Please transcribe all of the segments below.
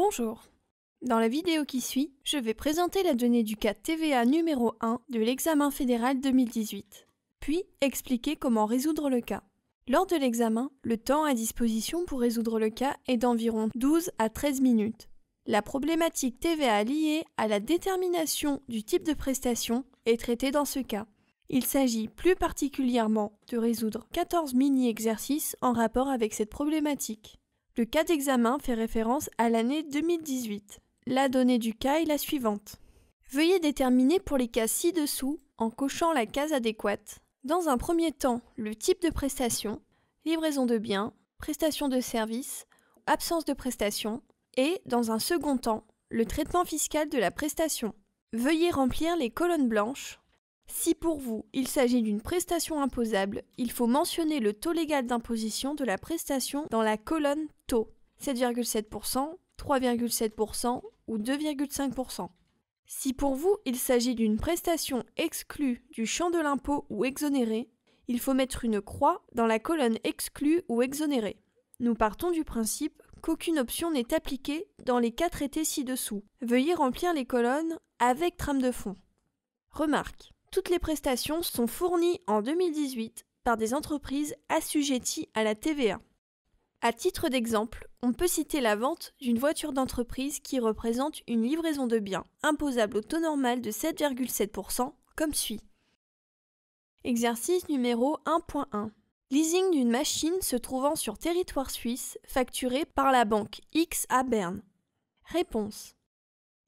Bonjour. Dans la vidéo qui suit, je vais présenter la donnée du cas TVA numéro 1 de l'examen fédéral 2018, puis expliquer comment résoudre le cas. Lors de l'examen, le temps à disposition pour résoudre le cas est d'environ 12 à 13 minutes. La problématique TVA liée à la détermination du type de prestation est traitée dans ce cas. Il s'agit plus particulièrement de résoudre 14 mini-exercices en rapport avec cette problématique. Le cas d'examen fait référence à l'année 2018. La donnée du cas est la suivante. Veuillez déterminer pour les cas ci-dessous en cochant la case adéquate. Dans un premier temps, le type de prestation, livraison de biens, prestation de services, absence de prestation, et, dans un second temps, le traitement fiscal de la prestation. Veuillez remplir les colonnes blanches si pour vous il s'agit d'une prestation imposable, il faut mentionner le taux légal d'imposition de la prestation dans la colonne taux 7,7%, 3,7% ou 2,5%. Si pour vous il s'agit d'une prestation exclue du champ de l'impôt ou exonérée, il faut mettre une croix dans la colonne exclue ou exonérée. Nous partons du principe qu'aucune option n'est appliquée dans les cas traités ci-dessous. Veuillez remplir les colonnes avec trame de fond. Remarque. Toutes les prestations sont fournies en 2018 par des entreprises assujetties à la TVA. À titre d'exemple, on peut citer la vente d'une voiture d'entreprise qui représente une livraison de biens imposable au taux normal de 7,7% comme suit. Exercice numéro 1.1. Leasing d'une machine se trouvant sur territoire suisse facturée par la banque X à Berne. Réponse.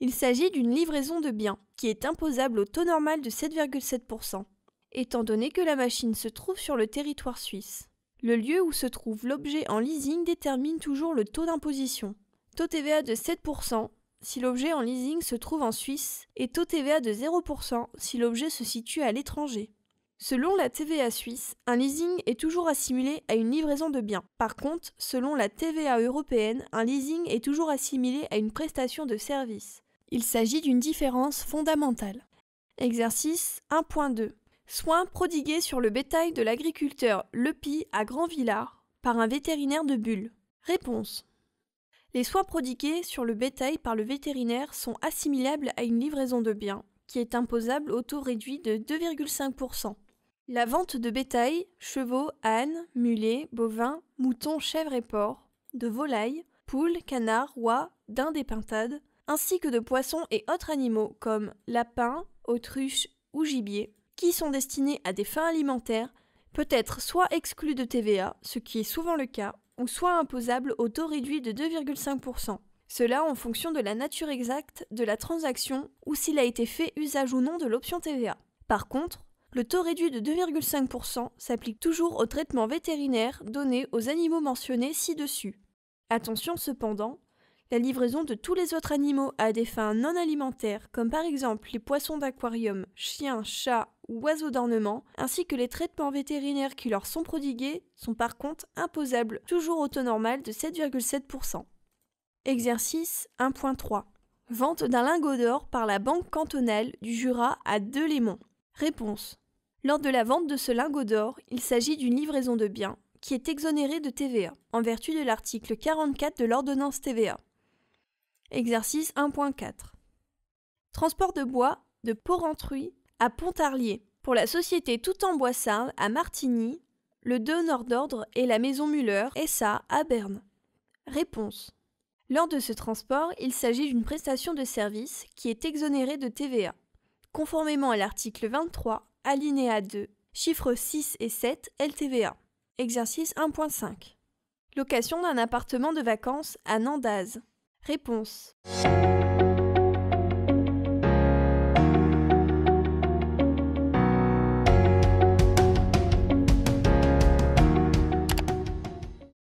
Il s'agit d'une livraison de biens, qui est imposable au taux normal de 7,7%, étant donné que la machine se trouve sur le territoire suisse. Le lieu où se trouve l'objet en leasing détermine toujours le taux d'imposition. Taux TVA de 7% si l'objet en leasing se trouve en Suisse et taux TVA de 0% si l'objet se situe à l'étranger. Selon la TVA suisse, un leasing est toujours assimilé à une livraison de biens. Par contre, selon la TVA européenne, un leasing est toujours assimilé à une prestation de service. Il s'agit d'une différence fondamentale. Exercice 1.2. Soins prodigués sur le bétail de l'agriculteur Lepi à Grand-Villard par un vétérinaire de Bulle. Réponse. Les soins prodigués sur le bétail par le vétérinaire sont assimilables à une livraison de biens, qui est imposable au taux réduit de 2,5%. La vente de bétail, chevaux, ânes, mulets, bovins, moutons, chèvres et porcs, de volailles, poules, canards, oies, dindes et pintades, ainsi que de poissons et autres animaux comme lapins, autruches ou gibier, qui sont destinés à des fins alimentaires, peut être soit exclus de TVA, ce qui est souvent le cas, ou soit imposable au taux réduit de 2,5%, cela en fonction de la nature exacte de la transaction ou s'il a été fait usage ou non de l'option TVA. Par contre, le taux réduit de 2,5% s'applique toujours au traitement vétérinaire donné aux animaux mentionnés ci-dessus. Attention cependant, la livraison de tous les autres animaux à des fins non alimentaires, comme par exemple les poissons d'aquarium, chiens, chats ou oiseaux d'ornement, ainsi que les traitements vétérinaires qui leur sont prodigués, sont par contre imposables, toujours au taux normal de 7,7%. Exercice 1.3 Vente d'un lingot d'or par la Banque cantonale du Jura à Delémont. Réponse. Lors de la vente de ce lingot d'or, il s'agit d'une livraison de biens qui est exonérée de TVA, en vertu de l'article 44 de l'ordonnance TVA. Exercice 1.4. Transport de bois de Porrentruy à Pontarlier pour la société Tout en bois Sarles à Martigny, le donneur d'Ordre et la maison Muller SA à Berne. Réponse. Lors de ce transport, il s'agit d'une prestation de service qui est exonérée de TVA, conformément à l'article 23, alinéa 2, chiffres 6 et 7 LTVA. Exercice 1.5. Location d'un appartement de vacances à Nandaz Réponse.